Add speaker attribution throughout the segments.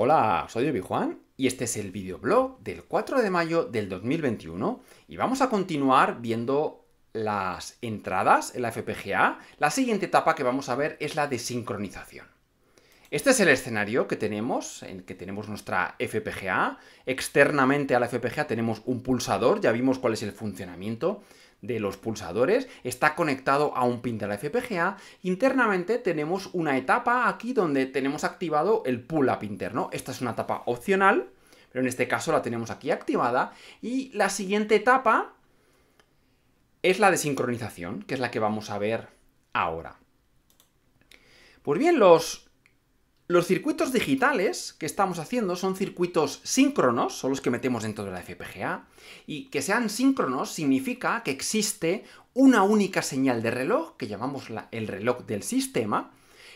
Speaker 1: Hola, soy Obi Juan y este es el videoblog del 4 de mayo del 2021 y vamos a continuar viendo las entradas en la FPGA. La siguiente etapa que vamos a ver es la de sincronización. Este es el escenario que tenemos, en el que tenemos nuestra FPGA. Externamente a la FPGA tenemos un pulsador, ya vimos cuál es el funcionamiento, de los pulsadores, está conectado a un pin de la FPGA. Internamente tenemos una etapa aquí donde tenemos activado el pull-up interno. Esta es una etapa opcional, pero en este caso la tenemos aquí activada. Y la siguiente etapa es la de sincronización, que es la que vamos a ver ahora. Pues bien, los los circuitos digitales que estamos haciendo son circuitos síncronos, son los que metemos dentro de la FPGA, y que sean síncronos significa que existe una única señal de reloj, que llamamos el reloj del sistema,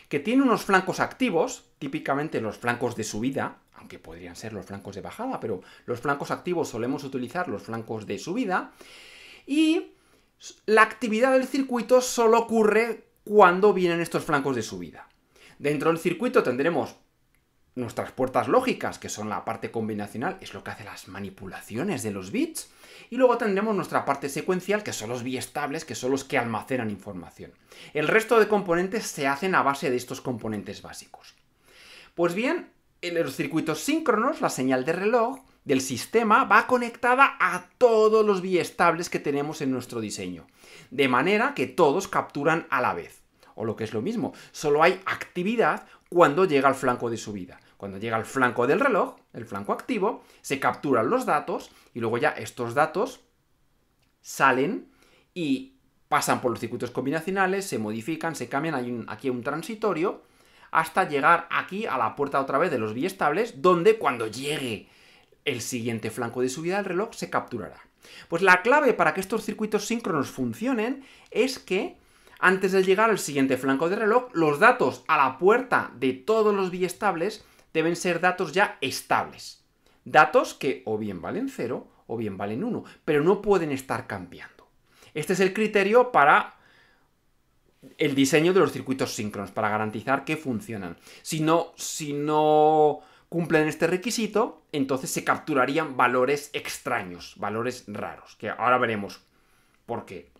Speaker 1: que tiene unos flancos activos, típicamente los flancos de subida, aunque podrían ser los flancos de bajada, pero los flancos activos solemos utilizar los flancos de subida, y la actividad del circuito solo ocurre cuando vienen estos flancos de subida. Dentro del circuito tendremos nuestras puertas lógicas, que son la parte combinacional, es lo que hace las manipulaciones de los bits. Y luego tendremos nuestra parte secuencial, que son los biestables, que son los que almacenan información. El resto de componentes se hacen a base de estos componentes básicos. Pues bien, en los circuitos síncronos, la señal de reloj del sistema va conectada a todos los biestables que tenemos en nuestro diseño, de manera que todos capturan a la vez o lo que es lo mismo, solo hay actividad cuando llega al flanco de subida. Cuando llega al flanco del reloj, el flanco activo, se capturan los datos y luego ya estos datos salen y pasan por los circuitos combinacionales, se modifican, se cambian, hay aquí un transitorio, hasta llegar aquí a la puerta otra vez de los biestables, donde cuando llegue el siguiente flanco de subida del reloj se capturará. Pues la clave para que estos circuitos síncronos funcionen es que antes de llegar al siguiente flanco de reloj, los datos a la puerta de todos los biestables deben ser datos ya estables. Datos que o bien valen 0 o bien valen 1, pero no pueden estar cambiando. Este es el criterio para el diseño de los circuitos síncronos, para garantizar que funcionan. Si no, si no cumplen este requisito, entonces se capturarían valores extraños, valores raros, que ahora veremos por qué.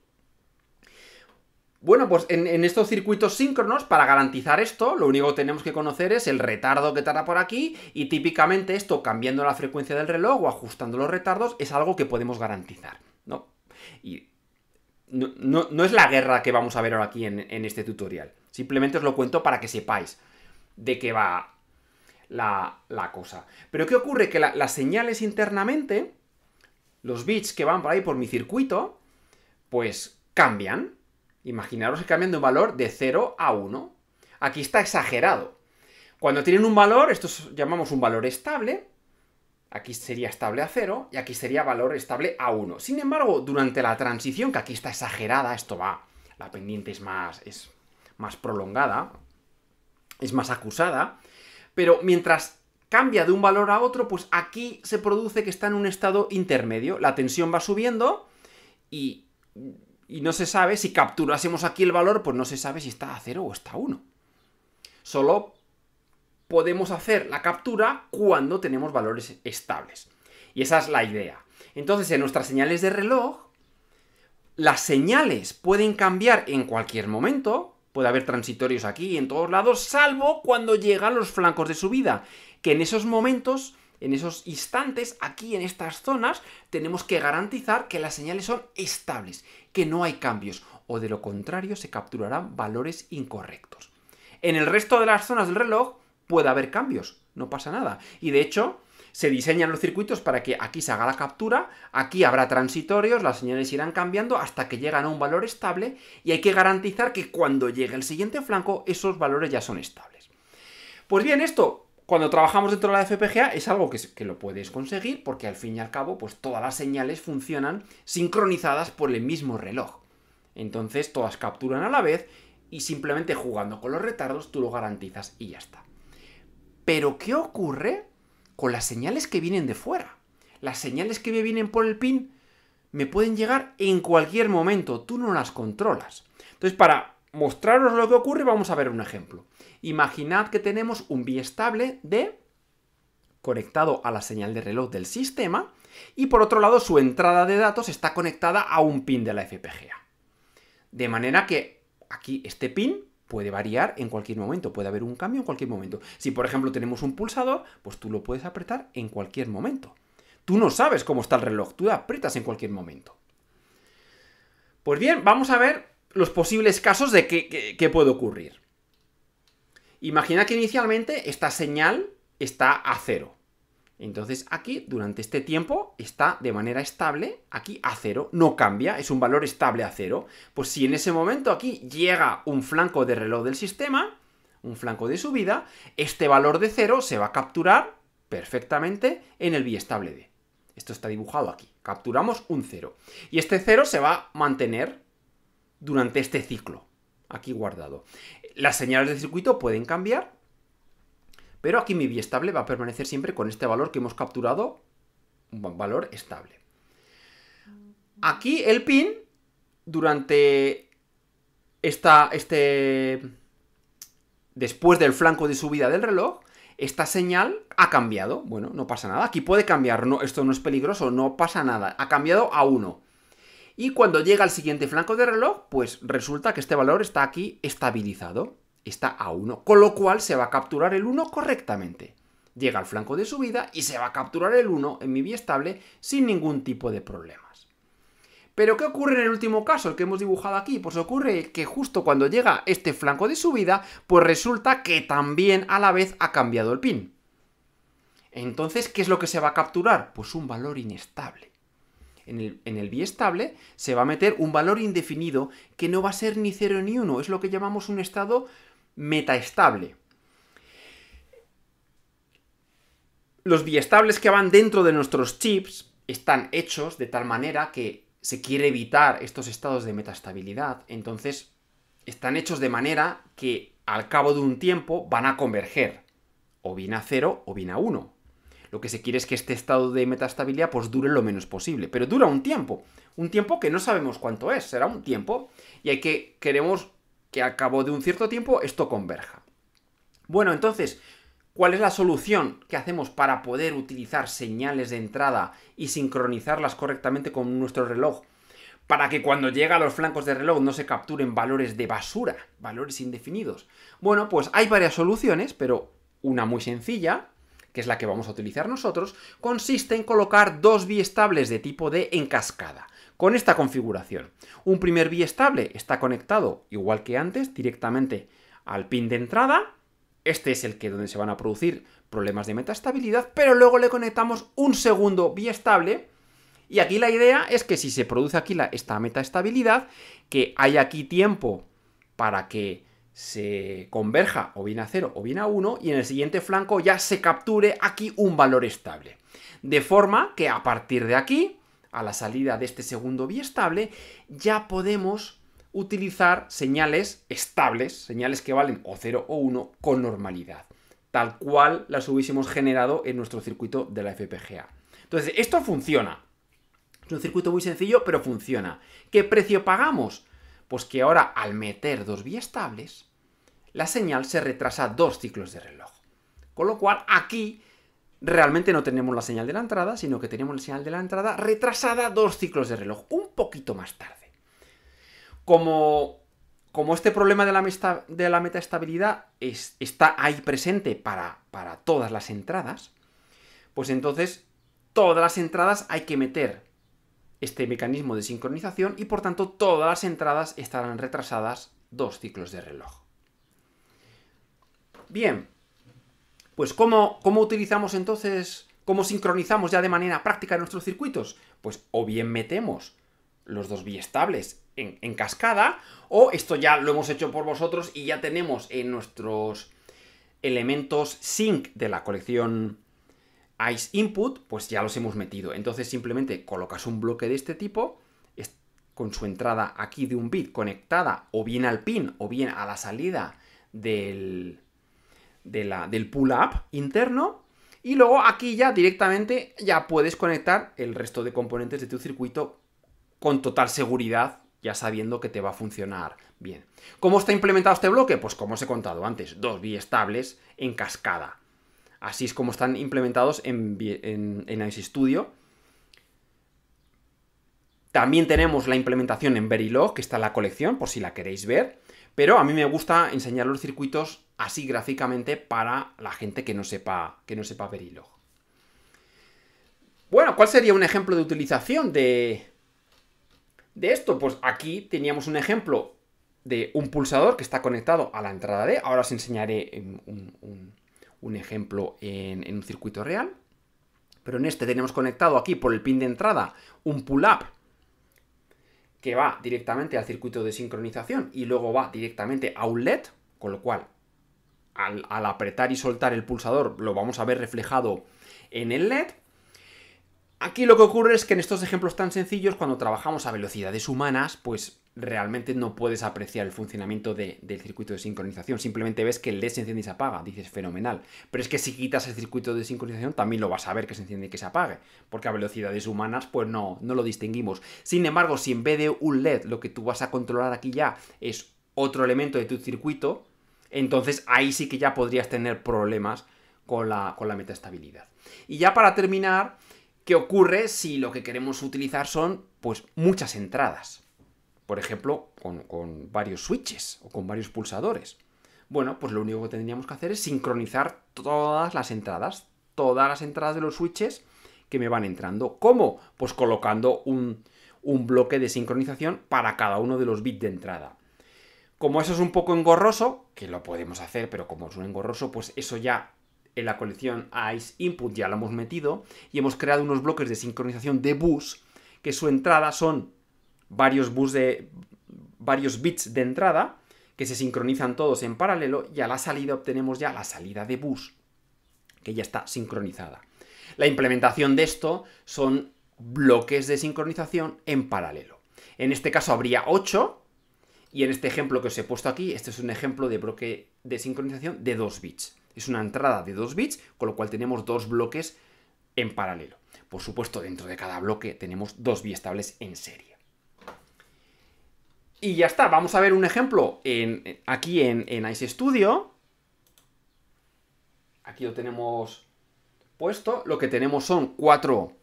Speaker 1: Bueno, pues en, estos circuitos síncronos, para garantizar esto, lo único que tenemos que conocer es el retardo que tarda por aquí, y típicamente esto, cambiando la frecuencia del reloj o ajustando los retardos, es algo que podemos garantizar, ¿no? Y no, es la guerra que vamos a ver ahora aquí en, este tutorial. Simplemente os lo cuento para que sepáis de qué va la, cosa. Pero ¿qué ocurre? Que las señales internamente, los bits que van por ahí por mi circuito, pues cambian. Imaginaros que cambian de un valor de 0 a 1. Aquí está exagerado. Cuando tienen un valor, esto llamamos un valor estable. Aquí sería estable a 0 y aquí sería valor estable a 1. Sin embargo, durante la transición, que aquí está exagerada, esto va, la pendiente es más, es más prolongada, es más acusada, pero mientras cambia de un valor a otro, pues aquí se produce que está en un estado intermedio. La tensión va subiendo y y no se sabe si capturásemos aquí el valor, pues no se sabe si está a 0 o está a 1. Solo podemos hacer la captura cuando tenemos valores estables. Y esa es la idea. Entonces, en nuestras señales de reloj, las señales pueden cambiar en cualquier momento, puede haber transitorios aquí y en todos lados, salvo cuando llegan los flancos de subida, que en esos momentos en esos instantes, aquí en estas zonas, tenemos que garantizar que las señales son estables, que no hay cambios, o de lo contrario se capturarán valores incorrectos. En el resto de las zonas del reloj puede haber cambios, no pasa nada. Y de hecho, se diseñan los circuitos para que aquí se haga la captura, aquí habrá transitorios, las señales irán cambiando hasta que llegan a un valor estable y hay que garantizar que cuando llegue el siguiente flanco esos valores ya son estables. Pues bien, esto cuando trabajamos dentro de la FPGA es algo que, lo puedes conseguir porque al fin y al cabo pues todas las señales funcionan sincronizadas por el mismo reloj. Entonces todas capturan a la vez y simplemente jugando con los retardos tú lo garantizas y ya está. Pero ¿qué ocurre con las señales que vienen de fuera? Las señales que me vienen por el pin me pueden llegar en cualquier momento, tú no las controlas. Entonces para mostraros lo que ocurre vamos a ver un ejemplo. Imaginad que tenemos un biestable de conectado a la señal de reloj del sistema y por otro lado su entrada de datos está conectada a un pin de la FPGA. De manera que aquí este pin puede variar en cualquier momento, puede haber un cambio en cualquier momento. Si por ejemplo tenemos un pulsador, pues tú lo puedes apretar en cualquier momento. Tú no sabes cómo está el reloj, tú aprietas en cualquier momento. Pues bien, vamos a ver los posibles casos de qué puede ocurrir. Imagina que inicialmente esta señal está a cero. Entonces aquí, durante este tiempo, está de manera estable, aquí a cero, no cambia, es un valor estable a cero. Pues si en ese momento aquí llega un flanco de reloj del sistema, un flanco de subida, este valor de cero se va a capturar perfectamente en el biestable D. Esto está dibujado aquí. Capturamos un cero. Y este cero se va a mantener durante este ciclo, aquí guardado. Las señales de circuito pueden cambiar, pero aquí mi estable va a permanecer siempre con este valor que hemos capturado, un valor estable. Aquí el pin, durante esta, este, después del flanco de subida del reloj, esta señal ha cambiado. Bueno, no pasa nada. Aquí puede cambiar, no, esto no es peligroso, no pasa nada. Ha cambiado a 1. Y cuando llega al siguiente flanco de reloj, pues resulta que este valor está aquí estabilizado, está a 1, con lo cual se va a capturar el 1 correctamente. Llega al flanco de subida y se va a capturar el 1 en mi estable sin ningún tipo de problemas. Pero ¿qué ocurre en el último caso, el que hemos dibujado aquí? Pues ocurre que justo cuando llega este flanco de subida, pues resulta que también a la vez ha cambiado el pin. Entonces, ¿qué es lo que se va a capturar? Pues un valor inestable en el, biestable se va a meter un valor indefinido que no va a ser ni 0 ni 1, es lo que llamamos un estado metaestable. Los biestables que van dentro de nuestros chips están hechos de tal manera que se quiere evitar estos estados de metaestabilidad, entonces están hechos de manera que al cabo de un tiempo van a converger, o bien a 0 o bien a 1, lo que se quiere es que este estado de metastabilidad pues dure lo menos posible, pero dura un tiempo, un tiempo que no sabemos cuánto es, será un tiempo y hay que queremos que al cabo de un cierto tiempo esto converja. Bueno, entonces, ¿cuál es la solución que hacemos para poder utilizar señales de entrada y sincronizarlas correctamente con nuestro reloj? para que cuando llega a los flancos de reloj no se capturen valores de basura, valores indefinidos. Bueno, pues hay varias soluciones, pero una muy sencilla que es la que vamos a utilizar nosotros, consiste en colocar dos biestables de tipo de en cascada, con esta configuración. Un primer biestable está conectado, igual que antes, directamente al pin de entrada, este es el que donde se van a producir problemas de metaestabilidad, pero luego le conectamos un segundo biestable, y aquí la idea es que si se produce aquí la, esta metaestabilidad, que hay aquí tiempo para que se converja o bien a 0 o bien a 1 y en el siguiente flanco ya se capture aquí un valor estable. De forma que a partir de aquí, a la salida de este segundo estable, ya podemos utilizar señales estables, señales que valen o 0 o 1 con normalidad, tal cual las hubiésemos generado en nuestro circuito de la FPGA. Entonces, esto funciona. Es un circuito muy sencillo, pero funciona. ¿Qué precio pagamos? Pues que ahora al meter dos estables, la señal se retrasa dos ciclos de reloj. Con lo cual, aquí realmente no tenemos la señal de la entrada, sino que tenemos la señal de la entrada retrasada dos ciclos de reloj, un poquito más tarde. Como, como este problema de la, de la metaestabilidad está ahí presente para todas las entradas, pues entonces todas las entradas hay que meter este mecanismo de sincronización y por tanto todas las entradas estarán retrasadas dos ciclos de reloj. Bien, pues ¿cómo, cómo utilizamos entonces, cómo sincronizamos ya de manera práctica nuestros circuitos? Pues o bien metemos los dos biestables en, en, cascada, o esto ya lo hemos hecho por vosotros y ya tenemos en nuestros elementos sync de la colección Ice Input, pues ya los hemos metido. Entonces simplemente colocas un bloque de este tipo con su entrada aquí de un bit conectada o bien al pin o bien a la salida del, del pull-up interno. Y luego aquí ya directamente ya puedes conectar el resto de componentes de tu circuito con total seguridad, ya sabiendo que te va a funcionar bien. ¿Cómo está implementado este bloque? Pues como os he contado antes, dos biestables en cascada. Así es como están implementados en, en, en Studio también tenemos la implementación en Verilog, que está en la colección, por si la queréis ver. Pero a mí me gusta enseñar los circuitos así gráficamente para la gente que no sepa, que no sepa Verilog. Bueno, ¿cuál sería un ejemplo de utilización de, de esto? Pues aquí teníamos un ejemplo de un pulsador que está conectado a la entrada D. Ahora os enseñaré un, ejemplo en, un circuito real. Pero en este tenemos conectado aquí por el pin de entrada un pull-up que va directamente al circuito de sincronización y luego va directamente a un LED, con lo cual al, apretar y soltar el pulsador lo vamos a ver reflejado en el LED Aquí lo que ocurre es que en estos ejemplos tan sencillos, cuando trabajamos a velocidades humanas, pues realmente no puedes apreciar el funcionamiento del circuito de sincronización. Simplemente ves que el LED se enciende y se apaga. Dices, fenomenal. Pero es que si quitas el circuito de sincronización, también lo vas a ver que se enciende y que se apague. Porque a velocidades humanas, pues no, no lo distinguimos. Sin embargo, si en vez de un LED lo que tú vas a controlar aquí ya es otro elemento de tu circuito, entonces ahí sí que ya podrías tener problemas con la, con la metaestabilidad. Y ya para terminar, ¿Qué ocurre si lo que queremos utilizar son pues muchas entradas? Por ejemplo, con, varios switches o con varios pulsadores. Bueno, pues lo único que tendríamos que hacer es sincronizar todas las entradas, todas las entradas de los switches que me van entrando. ¿Cómo? Pues colocando un, un bloque de sincronización para cada uno de los bits de entrada. Como eso es un poco engorroso, que lo podemos hacer, pero como es un engorroso, pues eso ya en la colección Ice Input ya la hemos metido y hemos creado unos bloques de sincronización de bus que su entrada son varios varios bits de entrada que se sincronizan todos en paralelo y a la salida obtenemos ya la salida de bus que ya está sincronizada. La implementación de esto son bloques de sincronización en paralelo. En este caso habría 8 y en este ejemplo que os he puesto aquí, este es un ejemplo de bloque de sincronización de 2 bits. Es una entrada de 2 bits, con lo cual tenemos dos bloques en paralelo. Por supuesto, dentro de cada bloque tenemos dos estables en serie. Y ya está, vamos a ver un ejemplo en, aquí en, en Ice Studio. Aquí lo tenemos puesto. Lo que tenemos son cuatro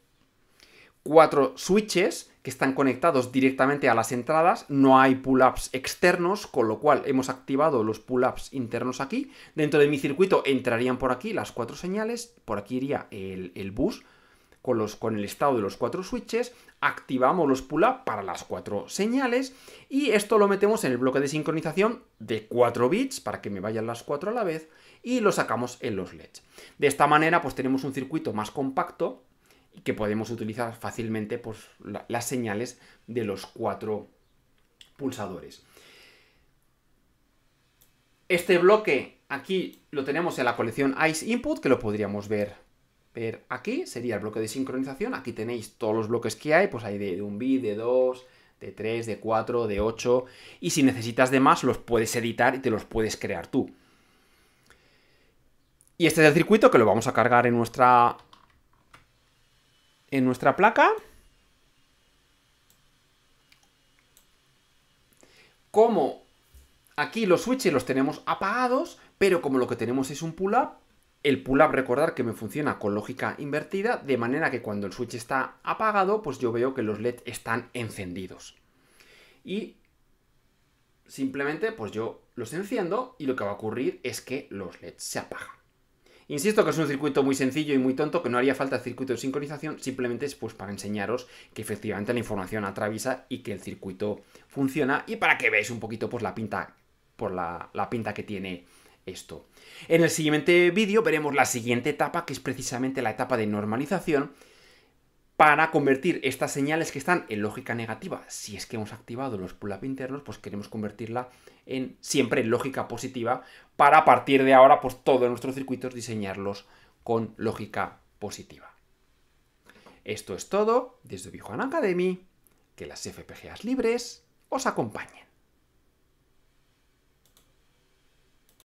Speaker 1: cuatro switches que están conectados directamente a las entradas, no hay pull-ups externos, con lo cual hemos activado los pull-ups internos aquí. Dentro de mi circuito entrarían por aquí las cuatro señales, por aquí iría el, bus con, los, con el estado de los cuatro switches, activamos los pull ups para las cuatro señales y esto lo metemos en el bloque de sincronización de cuatro bits para que me vayan las cuatro a la vez y lo sacamos en los LEDs. De esta manera pues tenemos un circuito más compacto que podemos utilizar fácilmente pues, las señales de los cuatro pulsadores. Este bloque aquí lo tenemos en la colección Ice Input, que lo podríamos ver, ver aquí, sería el bloque de sincronización. Aquí tenéis todos los bloques que hay, pues hay de, un bit, de dos, de 3, de 4, de 8, y si necesitas de más los puedes editar y te los puedes crear tú. Y este es el circuito que lo vamos a cargar en nuestra en nuestra placa. Como aquí los switches los tenemos apagados, pero como lo que tenemos es un pull-up, el pull-up recordar que me funciona con lógica invertida, de manera que cuando el switch está apagado, pues yo veo que los LEDs están encendidos. Y simplemente pues yo los enciendo y lo que va a ocurrir es que los LEDs se apagan. Insisto que es un circuito muy sencillo y muy tonto, que no haría falta el circuito de sincronización, simplemente es pues para enseñaros que efectivamente la información atraviesa y que el circuito funciona y para que veáis un poquito pues la pinta, por la, la pinta que tiene esto. En el siguiente vídeo veremos la siguiente etapa, que es precisamente la etapa de normalización, para convertir estas señales que están en lógica negativa, si es que hemos activado los pull-up internos, pues queremos convertirla en siempre en lógica positiva para a partir de ahora pues todos nuestros circuitos diseñarlos con lógica positiva. Esto es todo desde Bijuan Academy, que las FPGAs libres os acompañen.